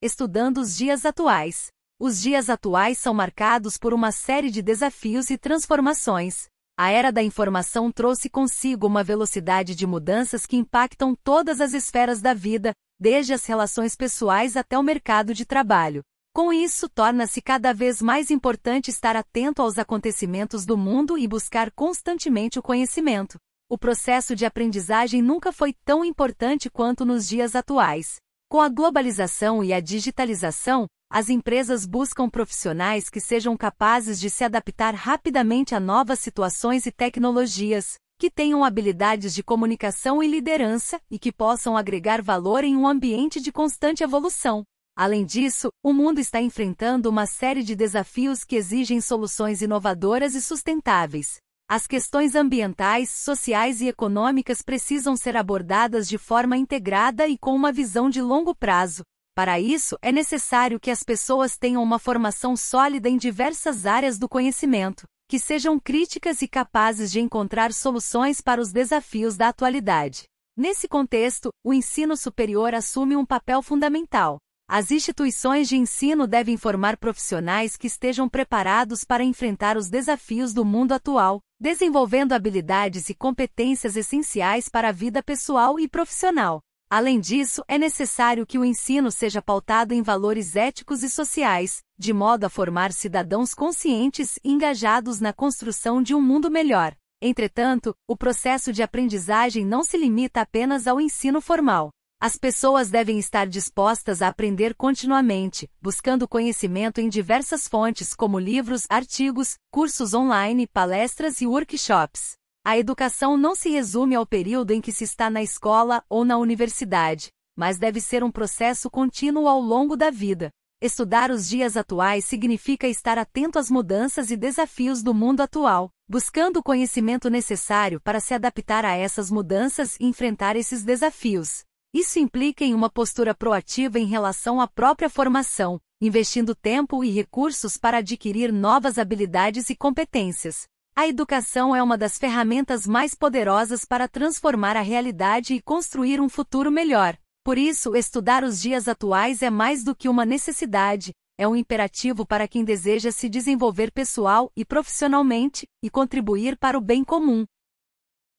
Estudando os dias atuais. Os dias atuais são marcados por uma série de desafios e transformações. A era da informação trouxe consigo uma velocidade de mudanças que impactam todas as esferas da vida, desde as relações pessoais até o mercado de trabalho. Com isso, torna-se cada vez mais importante estar atento aos acontecimentos do mundo e buscar constantemente o conhecimento. O processo de aprendizagem nunca foi tão importante quanto nos dias atuais. Com a globalização e a digitalização, as empresas buscam profissionais que sejam capazes de se adaptar rapidamente a novas situações e tecnologias, que tenham habilidades de comunicação e liderança e que possam agregar valor em um ambiente de constante evolução. Além disso, o mundo está enfrentando uma série de desafios que exigem soluções inovadoras e sustentáveis, as questões ambientais, sociais e econômicas precisam ser abordadas de forma integrada e com uma visão de longo prazo. Para isso, é necessário que as pessoas tenham uma formação sólida em diversas áreas do conhecimento, que sejam críticas e capazes de encontrar soluções para os desafios da atualidade. Nesse contexto, o ensino superior assume um papel fundamental as instituições de ensino devem formar profissionais que estejam preparados para enfrentar os desafios do mundo atual, desenvolvendo habilidades e competências essenciais para a vida pessoal e profissional. Além disso, é necessário que o ensino seja pautado em valores éticos e sociais, de modo a formar cidadãos conscientes e engajados na construção de um mundo melhor. Entretanto, o processo de aprendizagem não se limita apenas ao ensino formal. As pessoas devem estar dispostas a aprender continuamente, buscando conhecimento em diversas fontes como livros, artigos, cursos online, palestras e workshops. A educação não se resume ao período em que se está na escola ou na universidade, mas deve ser um processo contínuo ao longo da vida. Estudar os dias atuais significa estar atento às mudanças e desafios do mundo atual, buscando o conhecimento necessário para se adaptar a essas mudanças e enfrentar esses desafios. Isso implica em uma postura proativa em relação à própria formação, investindo tempo e recursos para adquirir novas habilidades e competências. A educação é uma das ferramentas mais poderosas para transformar a realidade e construir um futuro melhor. Por isso, estudar os dias atuais é mais do que uma necessidade, é um imperativo para quem deseja se desenvolver pessoal e profissionalmente e contribuir para o bem comum.